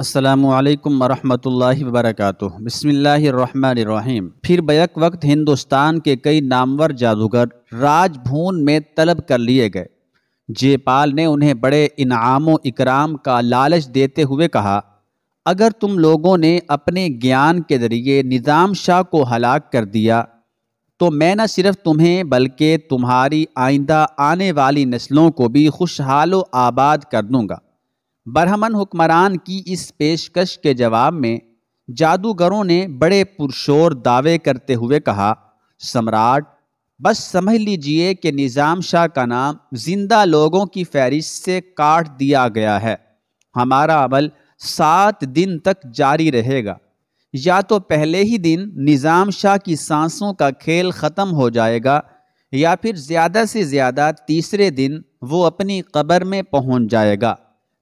असलकम वरहमल वरक बसमीम फिर बैक वक्त हिंदुस्तान के कई नामवर जादूगर राजभून में तलब कर लिए गए जयपाल ने उन्हें बड़े इनाम व इकराम का लालच देते हुए कहा अगर तुम लोगों ने अपने ज्ञान के जरिए निज़ाम शाह को हलाक कर दिया तो मैं न सिर्फ तुम्हें बल्कि तुम्हारी आइंदा आने वाली नस्लों को भी खुशहाल आबाद कर दूँगा बरहमन हुक्मरान की इस पेशकश के जवाब में जादूगरों ने बड़े पुरशोर दावे करते हुए कहा सम्राट बस समझ लीजिए कि निज़ाम शाह का नाम जिंदा लोगों की फहरिस्त से काट दिया गया है हमारा अमल सात दिन तक जारी रहेगा या तो पहले ही दिन निज़ाम शाह की सांसों का खेल ख़त्म हो जाएगा या फिर ज़्यादा से ज़्यादा तीसरे दिन वो अपनी कब्र में पहुंच जाएगा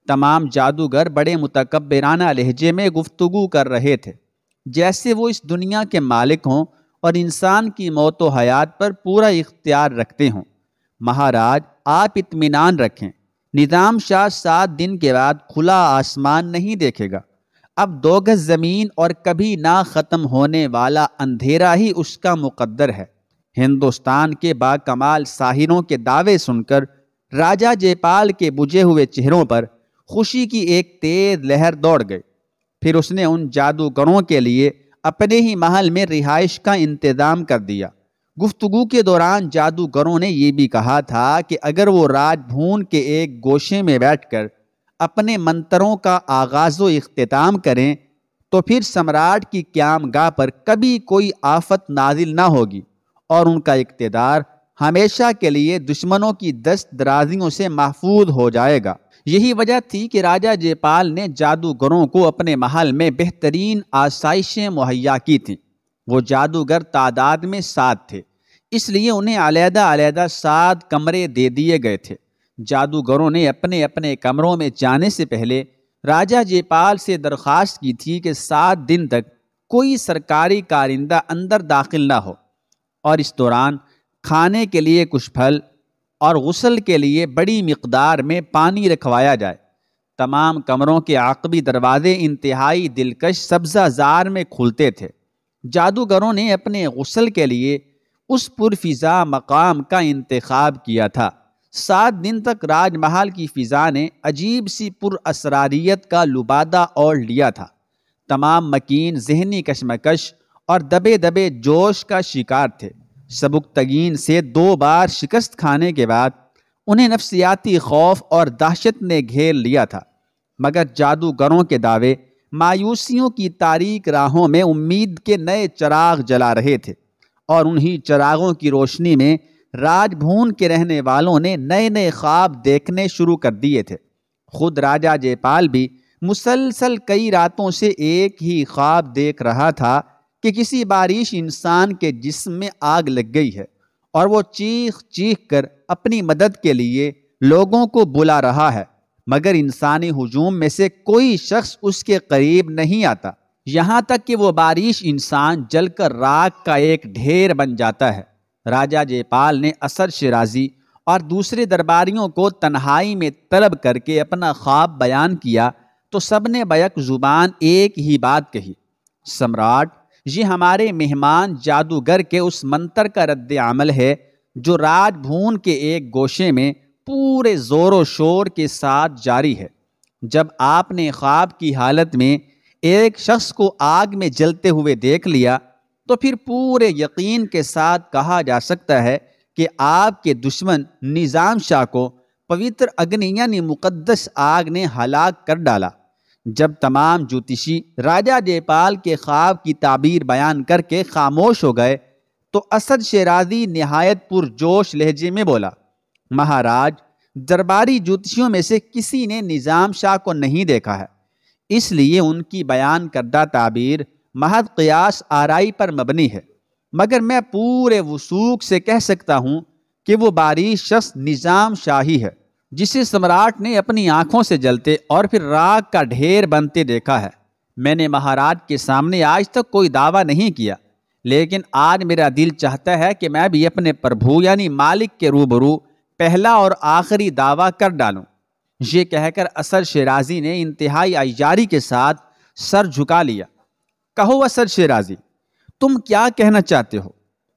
तमाम जादूगर बड़े मतकबराना लहजे में गुफ्तु कर रहे थे जैसे वो इस दुनिया के मालिक हों और इंसान की मौत व हयात पर पूरा इख्तियार रखते हों महाराज आप इतमान रखें निज़ाम शाह सात दिन के बाद खुला आसमान नहीं देखेगा अब दो गज ज़मीन और कभी ना ख़त्म होने वाला अंधेरा ही उसका मुकद्दर है हिंदुस्तान के बाकमाल साहिरों के दावे सुनकर राजा जयपाल के बुझे हुए चेहरों पर खुशी की एक तेज लहर दौड़ गई फिर उसने उन जादूगरों के लिए अपने ही महल में रिहाइश का इंतज़ाम कर दिया गुफ्तगु के दौरान जादूगरों ने यह भी कहा था कि अगर वो राजभून के एक गोशे में बैठकर अपने मंत्रों का आगाज़ व अख्ताम करें तो फिर सम्राट की क्याम गाह पर कभी कोई आफत नाजिल ना होगी और उनका इकतदार हमेशा के लिए दुश्मनों की दस्त दराजियों से महफूज हो जाएगा यही वजह थी कि राजा जयपाल ने जादूगरों को अपने महल में बेहतरीन आसाइशें मुहैया की थीं वो जादूगर तादाद में सात थे इसलिए उन्हें अलहदा अलहदा सात कमरे दे दिए गए थे जादूगरों ने अपने अपने कमरों में जाने से पहले राजा जयपाल से दरख्वास्त की थी कि सात दिन तक कोई सरकारी कारिंदा अंदर दाखिल ना हो और इस दौरान खाने के लिए कुछ फल और गसल के लिए बड़ी मकदार में पानी रखवाया जाए तमाम कमरों के आकबी दरवाज़े इंतहाई दिलकश सब्ज़ा जार में खुलते थे जादूगरों ने अपने गसल के लिए उस पुरफिज़ा मकाम का इंतखब किया था सात दिन तक राजमहल की फ़िज़ा ने अजीब सी पुरसरारीत का लुबादा ओढ़ लिया था तमाम मकीन जहनी कशमकश और दबे दबे जोश का शिकार थे सबुकतगीन से दो बार शिकस्त खाने के बाद उन्हें नफसियाती खौफ और दहशत ने घेर लिया था मगर जादूगरों के दावे मायूसियों की तारीक राहों में उम्मीद के नए चराग जला रहे थे और उन्हीं चरागों की रोशनी में राजभून के रहने वालों ने नए नए ख्वाब देखने शुरू कर दिए थे खुद राजा जयपाल भी मुसलसल कई रातों से एक ही ख्वाब देख रहा था कि किसी बारिश इंसान के जिस्म में आग लग गई है और वो चीख चीख कर अपनी मदद के लिए लोगों को बुला रहा है मगर इंसानी हजूम में से कोई शख्स उसके करीब नहीं आता यहाँ तक कि वो बारिश इंसान जलकर राग का एक ढेर बन जाता है राजा जयपाल ने असर शराजी और दूसरे दरबारियों को तन्हाई में तलब करके अपना ख्वाब बयान किया तो सब ने बैक ज़ुबान एक ही बात कही सम्राट ये हमारे मेहमान जादूगर के उस मंत्र का रद्द अमल है जो राजभून के एक गोशे में पूरे ज़ोर शोर के साथ जारी है जब आपने ख्वाब की हालत में एक शख्स को आग में जलते हुए देख लिया तो फिर पूरे यकीन के साथ कहा जा सकता है कि आपके दुश्मन निज़ाम शाह को पवित्र अग्नि यानी मुकद्दस आग ने हलाक कर डाला जब तमाम ज्योतिषी राजा जयपाल के ख्वाब की ताबीर बयान करके खामोश हो गए तो असद शेराजी नहायत पुरजोश लहजे में बोला महाराज दरबारी ज्योतिषियों में से किसी ने निज़ाम शाह को नहीं देखा है इसलिए उनकी बयान करदा ताबीर महद क़यास आरई पर मबनी है मगर मैं पूरे वसूख से कह सकता हूँ कि वो बारी शख्स निज़ाम शाही है जिसे सम्राट ने अपनी आंखों से जलते और फिर राग का ढेर बनते देखा है मैंने महाराज के सामने आज तक कोई दावा नहीं किया लेकिन आज मेरा दिल चाहता है कि मैं भी अपने प्रभु यानी मालिक के रूबरू पहला और आखिरी दावा कर डालूं। ये कहकर असर शेराजी ने इंतहाई आयारी के साथ सर झुका लिया कहो असर शेराजी तुम क्या कहना चाहते हो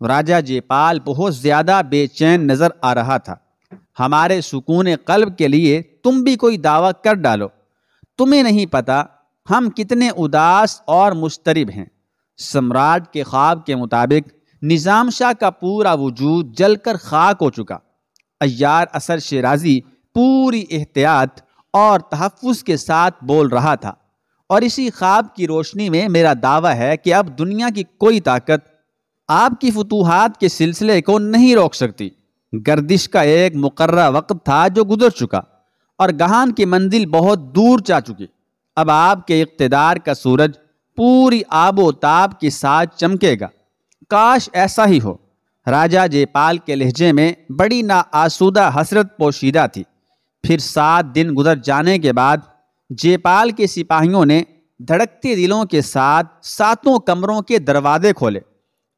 राजा जयपाल बहुत ज़्यादा बेचैन नज़र आ रहा था हमारे सुकून कल्ब के लिए तुम भी कोई दावा कर डालो तुम्हें नहीं पता हम कितने उदास और मुस्तरब हैं सम्राट के ख्वाब के मुताबिक निज़ाम शाह का पूरा वजूद जलकर खाक हो चुका अयार असर शराजी पूरी एहतियात और तहफ़ के साथ बोल रहा था और इसी ख्वाब की रोशनी में मेरा दावा है कि अब दुनिया की कोई ताकत आपकी फतूहत के सिलसिले को नहीं रोक सकती गर्दिश का एक मुकर वक्त था जो गुजर चुका और गहान की मंजिल बहुत दूर जा चुकी अब आपके इकतदार का सूरज पूरी आबो ताब के साथ चमकेगा काश ऐसा ही हो राजा जयपाल के लहजे में बड़ी आसूदा हसरत पोशीदा थी फिर सात दिन गुजर जाने के बाद जयपाल के सिपाहियों ने धड़कते दिलों के साथ सातों कमरों के दरवाजे खोले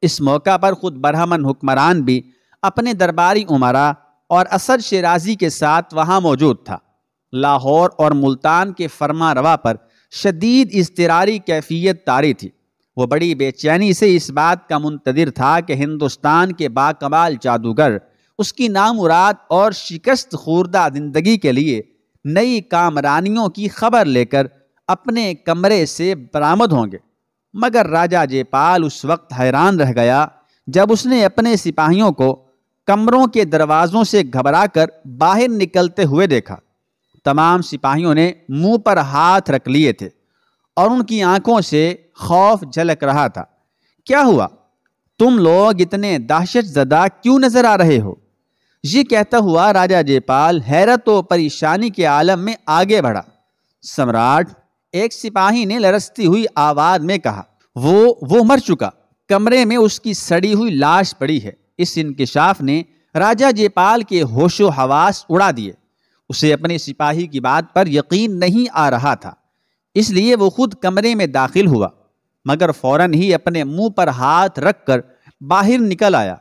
इस मौका पर खुद बरहमन हुक्मरान भी अपने दरबारी उमरा और असद शेराजी के साथ वहाँ मौजूद था लाहौर और मुल्तान के फरमा रवा पर शदीद इसतरारी कैफियत तारी थी वो बड़ी बेचैनी से इस बात का मुंतदिर था कि हिंदुस्तान के बाकमाल जादूगर उसकी नामुराद और शिकस्त खूर्दा जिंदगी के लिए नई कामरानियों की खबर लेकर अपने कमरे से बरामद होंगे मगर राजा जयपाल उस वक्त हैरान रह गया जब उसने अपने सिपाहियों को कमरों के दरवाजों से घबराकर बाहर निकलते हुए देखा तमाम सिपाहियों ने मुंह पर हाथ रख लिए थे और उनकी आंखों से खौफ झलक रहा था क्या हुआ तुम लोग इतने दहशत जदा क्यों नजर आ रहे हो ये कहता हुआ राजा जयपाल हैरत और परेशानी के आलम में आगे बढ़ा सम्राट एक सिपाही ने लरसती हुई आवाज में कहा वो वो मर चुका कमरे में उसकी सड़ी हुई लाश पड़ी है इस इनकशाफ ने राजा जयपाल के होशो हवास उड़ा दिए उसे अपने सिपाही की बात पर यकीन नहीं आ रहा था इसलिए वो खुद कमरे में दाखिल हुआ मगर फौरन ही अपने मुंह पर हाथ रखकर बाहर निकल आया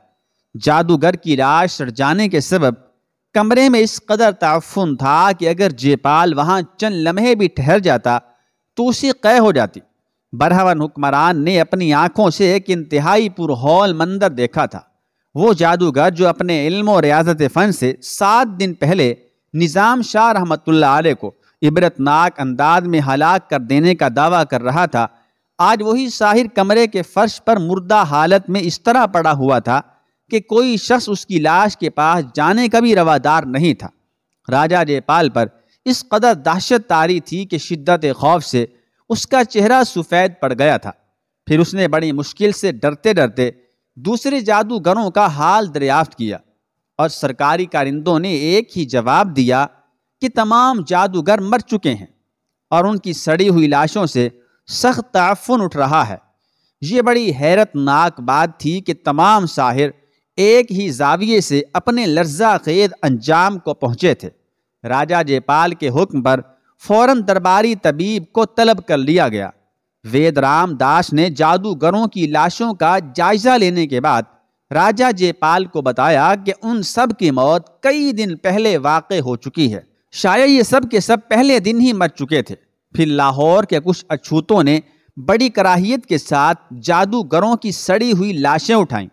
जादूगर की लाश सड़ जाने के सबब कमरे में इस कदर तफन था कि अगर जयपाल वहाँ चंद लम्हे भी ठहर जाता तो उसे कै हो जाती बरहवन हुक्मरान ने अपनी आंखों से एक इंतहाई पुरहौल मंदिर देखा था वो जादूगर जो अपने इल्म और रियाजत फ़न से सात दिन पहले निज़ाम शाह रहमतुल्ला आल को इबरतनाक अंदाज में हलाक कर देने का दावा कर रहा था आज वही साहिर कमरे के फर्श पर मुर्दा हालत में इस तरह पड़ा हुआ था कि कोई शख्स उसकी लाश के पास जाने का भी रवादार नहीं था राजा जयपाल पर इस कदर दहशत तारी थी कि शिद्दत खौफ से उसका चेहरा सफ़ेद पड़ गया था फिर उसने बड़ी मुश्किल से डरते डरते दूसरे जादूगरों का हाल दरियाफ्त किया और सरकारी कारिंदों ने एक ही जवाब दिया कि तमाम जादूगर मर चुके हैं और उनकी सड़ी हुई लाशों से सख्त तफन उठ रहा है ये बड़ी हैरतनाक बात थी कि तमाम साहिर एक ही जाविये से अपने लर्जा खेद अंजाम को पहुँचे थे राजा जयपाल के हुक्म पर फौरन दरबारी तबीब को तलब कर लिया गया वेदराम दास ने जादूगरों की लाशों का जायजा लेने के बाद राजा जयपाल को बताया कि उन सब की मौत कई दिन पहले वाक़ हो चुकी है शायद ये सब के सब पहले दिन ही मर चुके थे फिर लाहौर के कुछ अछूतों ने बड़ी कराहियत के साथ जादूगरों की सड़ी हुई लाशें उठाईं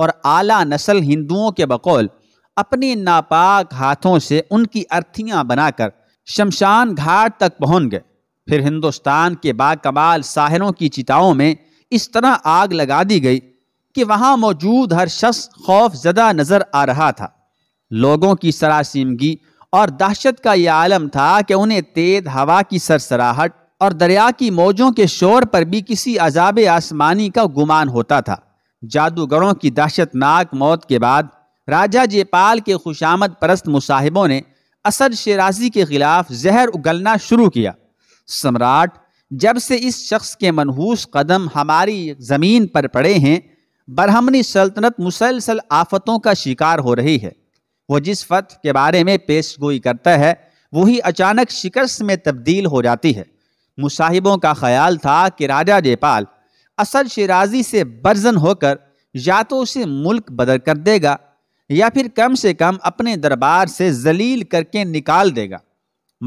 और आला नस्ल हिंदुओं के बकौल अपने नापाक हाथों से उनकी अर्थियां बनाकर शमशान घाट तक पहुंच गए फिर हिंदुस्तान के बाकमाल साहरों की चिताओं में इस तरह आग लगा दी गई कि वहाँ मौजूद हर शख्स खौफ ज़दा नज़र आ रहा था लोगों की सरासीमगी और दहशत का यह आलम था कि उन्हें तेज हवा की सरसराहट और दरिया की मौजों के शोर पर भी किसी अजाब आसमानी का गुमान होता था जादूगरों की दहशतनाक मौत के बाद राजा जयपाल के खुशामद परस्त मुसाहिबों ने असद शराजी के खिलाफ जहर उगलना शुरू किया सम्राट जब से इस शख्स के मनहूस कदम हमारी ज़मीन पर पड़े हैं बरहमनी सल्तनत मुसलसल आफतों का शिकार हो रही है वो जिस फत के बारे में पेश गोई करता है वही अचानक शिकस्त में तब्दील हो जाती है मुसाहिबों का ख्याल था कि राजा जयपाल असद शराजी से बर्जन होकर या तो उसे मुल्क बदल कर देगा या फिर कम से कम अपने दरबार से जलील करके निकाल देगा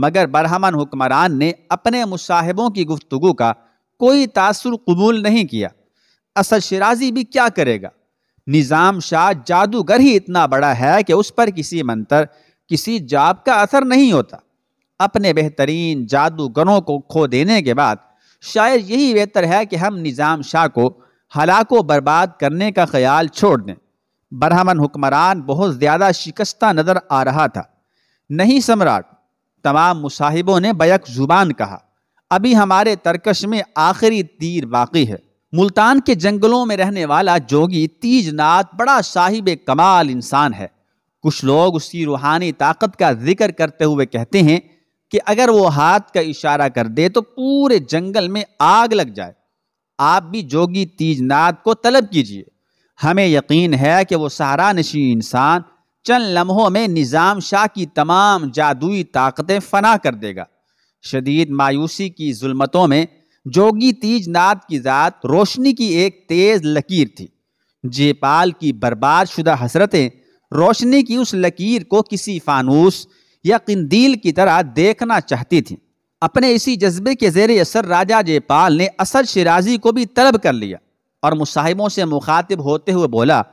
मगर बरहमन हुक्मरान ने अपने मुसाहिबों की गुफ्तु का कोई तासर कबूल नहीं किया असद शराजी भी क्या करेगा निज़ाम शाह जादूगर ही इतना बड़ा है कि उस पर किसी मंतर किसी जाप का असर नहीं होता अपने बेहतरीन जादूगरों को खो देने के बाद शायद यही बेहतर है कि हम निज़ाम शाह को हलाकों बर्बाद करने का ख्याल छोड़ दें बरहमन हुक्मरान बहुत ज़्यादा शिकस्ता नज़र आ रहा था नहीं सम्राट तमाम मुसाहिबों ने बैक ज़ुबान कहा अभी हमारे तरकश में आखिरी तीर बाकी है मुल्तान के जंगलों में रहने वाला जोगी तीजनाथ बड़ा साहिब कमाल इंसान है कुछ लोग उसकी रूहानी ताकत का जिक्र करते हुए कहते हैं कि अगर वो हाथ का इशारा कर दे तो पूरे जंगल में आग लग जाए आप भी जोगी तीजनाथ को तलब कीजिए हमें यकीन है कि वो सहारा नशी इंसान चंद लम्हों में निज़ाम शाह की तमाम जादुई ताकतें फना कर देगा शदीद मायूसी की जुलमतों में जोगी तीजनाथ की ज़ात रोशनी की एक तेज़ लकीर थी जयपाल की बर्बाद शुदा हसरतें रोशनी की उस लकीर को किसी फानूस या कंदील की तरह देखना चाहती थी अपने इसी जज्बे के जेर असर राजा जयपाल ने असद शिराजी को भी तलब कर लिया और मुसाहिबों से मुखातिब होते हुए बोला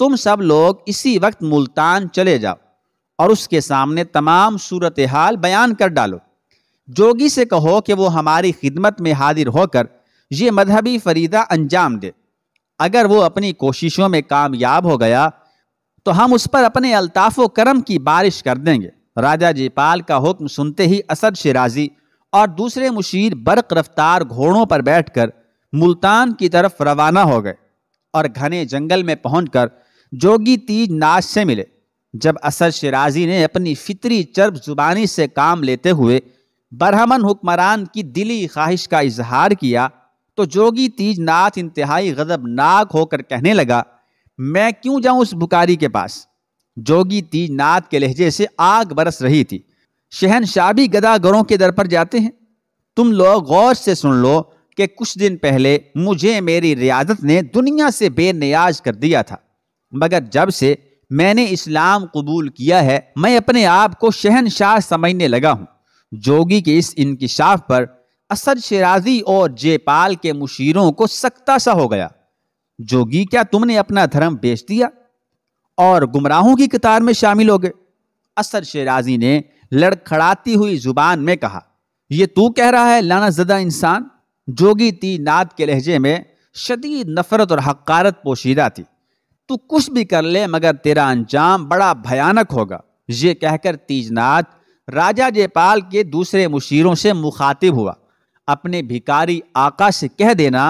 तुम सब लोग इसी वक्त मुल्तान चले जाओ और उसके सामने तमाम सूरत हाल बयान कर डालो जोगी से कहो कि वो हमारी खिदमत में हाजिर होकर ये मजहबी फरीदा अंजाम दे अगर वो अपनी कोशिशों में कामयाब हो गया तो हम उस पर अपने अल्ताफ़ करम की बारिश कर देंगे राजा जयपाल का हुक्म सुनते ही असद शराजी और दूसरे मुशीर बर्क रफ्तार घोड़ों पर बैठकर मुल्तान की तरफ रवाना हो गए और घने जंगल में पहुंचकर जोगी तीज नाश से मिले जब असर शिराजी ने अपनी फितरी चर्ब जुबानी से काम लेते हुए बरहमन हुक्मरान की दिली ख्वाहिश का इजहार किया तो जोगी तीज नाथ इंतहाई गजबनाक होकर कहने लगा मैं क्यों जाऊं उस बुकारी के पास जोगी तीज नाथ के लहजे से आग बरस रही थी शहनशाह भी गदागरों के दर पर जाते हैं तुम लोग गौर से सुन लो कि कुछ दिन पहले मुझे मेरी रियादत ने दुनिया से बेनियाज कर दिया था मगर जब से मैंने इस्लाम कबूल किया है मैं अपने आप को शहनशाह समझने लगा हूँ जोगी के इस इनकशाफ पर असद शराजी और जयपाल के मुशीरों को सख्ता सा हो गया जोगी क्या तुमने अपना धर्म बेच दिया और गुमराहों की कतार में शामिल हो गए असद शराजी ने लड़खड़ाती हुई जुबान में कहा यह तू कह रहा है लाना जदा इंसान जोगी ती नाद के लहजे में शदीद नफरत और हकारत पोशीदा थी तू कुछ भी कर ले मगर तेरा अंजाम बड़ा भयानक होगा ये कहकर तीजनाथ राजा जयपाल के दूसरे मुशीरों से मुखातिब हुआ अपने भिकारी आका से कह देना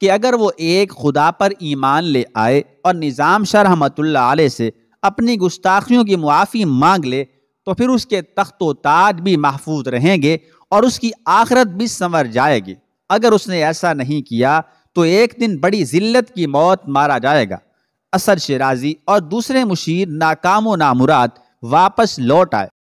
कि अगर वो एक खुदा पर ईमान ले आए और निज़ाम शाह रहमतुल्ला से अपनी गुस्ताखियों की मुआफ़ी मांग ले तो फिर उसके तख्त ताज भी महफूज रहेंगे और उसकी आखरत भी संवर जाएगी अगर उसने ऐसा नहीं किया तो एक दिन बड़ी जिल्लत की मौत मारा जाएगा असर शराजी और दूसरे मुशीर नाकाम नामुराद वापस लौट आए